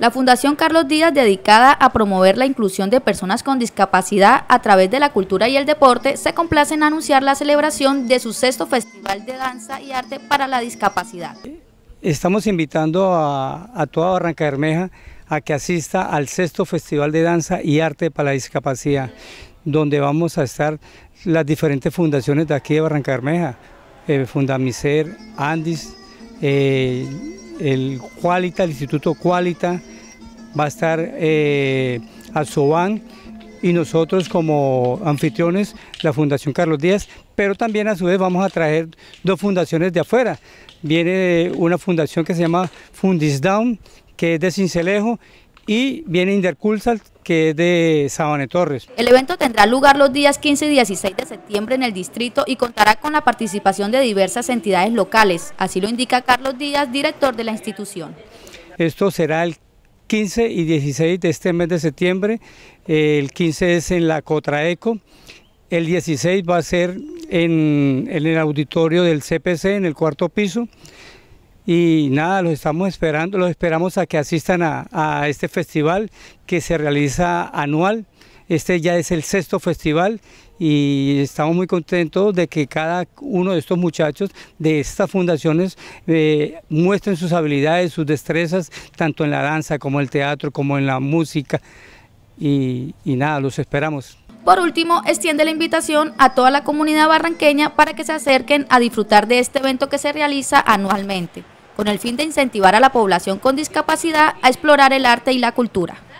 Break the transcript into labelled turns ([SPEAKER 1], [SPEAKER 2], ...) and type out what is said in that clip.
[SPEAKER 1] La Fundación Carlos Díaz, dedicada a promover la inclusión de personas con discapacidad a través de la cultura y el deporte, se complace en anunciar la celebración de su sexto Festival de Danza y Arte para la Discapacidad.
[SPEAKER 2] Estamos invitando a, toda Barranca Bermeja a que asista al sexto Festival de Danza y Arte para la Discapacidad, donde vamos a estar las diferentes fundaciones de aquí de Barranca Bermeja, eh, Andis, eh, el Qualita, el Instituto Qualita, va a estar eh, Sobán y nosotros como anfitriones, la Fundación Carlos Díaz, pero también a su vez vamos a traer dos fundaciones de afuera. Viene una fundación que se llama Fundisdown, que es de Cincelejo, y viene intercursal que es de Sabane Torres.
[SPEAKER 1] El evento tendrá lugar los días 15 y 16 de septiembre en el distrito y contará con la participación de diversas entidades locales, así lo indica Carlos Díaz, director de la institución.
[SPEAKER 2] Esto será el 15 y 16 de este mes de septiembre, el 15 es en la Cotraeco, el 16 va a ser en, en el auditorio del CPC en el cuarto piso, y nada, los estamos esperando, los esperamos a que asistan a, este festival que se realiza anual. Este ya es el sexto festival y estamos muy contentos de que cada uno de estos muchachos de estas fundaciones eh, muestren sus habilidades, sus destrezas, tanto en la danza como en el teatro, como en la música. y nada, los esperamos.
[SPEAKER 1] Por último, extiende la invitación a toda la comunidad barranqueña para que se acerquen a disfrutar de este evento que se realiza anualmente con el fin de incentivar a la población con discapacidad a explorar el arte y la cultura.